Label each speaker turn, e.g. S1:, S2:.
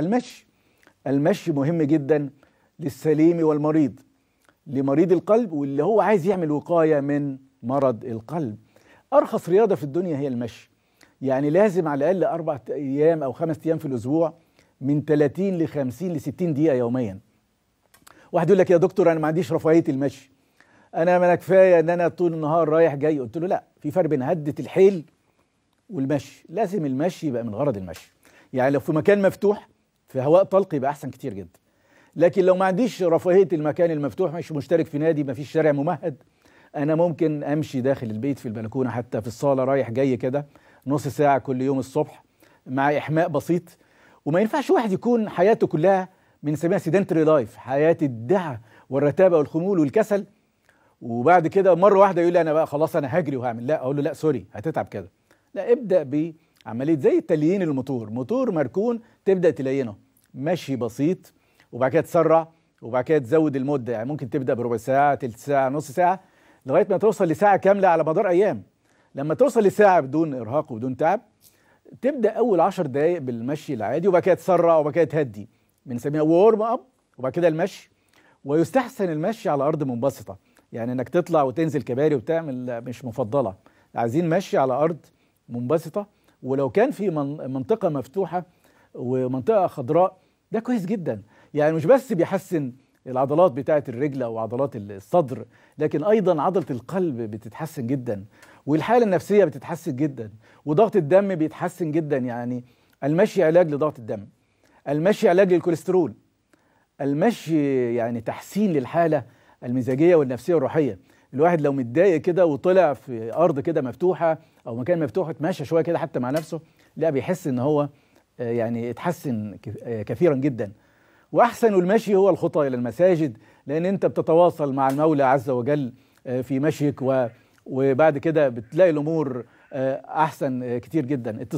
S1: المشي المشي مهم جدا للسليم والمريض لمريض القلب واللي هو عايز يعمل وقاية من مرض القلب أرخص رياضة في الدنيا هي المشي يعني لازم على الأقل أربع أيام أو خمس أيام في الأسبوع من 30 ل 50 ل 60 دقيقة يوميا واحد يقول لك يا دكتور أنا ما عنديش رفاهية المشي أنا ما أنا كفاية إن أنا طول النهار رايح جاي قلت له لا في فرق بين هدة الحيل والمشي لازم المشي يبقى من غرض المشي يعني لو في مكان مفتوح في هواء طلق يبقى احسن كتير جدا لكن لو ما عنديش رفاهيه المكان المفتوح مش مشترك في نادي ما فيش شارع ممهد انا ممكن امشي داخل البيت في البلكونه حتى في الصاله رايح جاي كده نص ساعه كل يوم الصبح مع احماء بسيط وما ينفعش واحد يكون حياته كلها بنسميها سيدنتري لايف حياه الدعه والرتابه والخمول والكسل وبعد كده مره واحده يقول لي انا بقى خلاص انا هجري وهعمل لا اقول له لا سوري هتتعب كده لا ابدا ب عمليه زي تليين الموتور موتور مركون تبدا تلينه مشي بسيط وبعد كده تسرع وبعد كده تزود المده يعني ممكن تبدا بربع ساعه تلت ساعه نص ساعه لغايه ما توصل لساعه كامله على مدار ايام لما توصل لساعه بدون ارهاق وبدون تعب تبدا اول 10 دقائق بالمشي العادي وبعد كده تسرع وبعد كده تهدي بنسميها وورم اب وبعد كده المشي ويستحسن المشي على ارض منبسطه يعني انك تطلع وتنزل كباري وتعمل مش مفضله عايزين مشي على ارض منبسطه ولو كان في منطقة مفتوحة ومنطقة خضراء ده كويس جدا يعني مش بس بيحسن العضلات بتاعة الرجل أو عضلات الصدر لكن أيضا عضلة القلب بتتحسن جدا والحالة النفسية بتتحسن جدا وضغط الدم بيتحسن جدا يعني المشي علاج لضغط الدم المشي علاج للكوليسترول المشي يعني تحسين للحالة المزاجية والنفسية والروحية الواحد لو متضايق كده وطلع في ارض كده مفتوحه او مكان مفتوح اتمشى شويه كده حتى مع نفسه لا بيحس ان هو آه، يعني اتحسن آه، كثيرا جدا واحسن المشي هو الخطى الى المساجد لان انت بتتواصل مع المولى عز وجل آه، في مشيك وبعد كده بتلاقي الامور احسن كتير جدا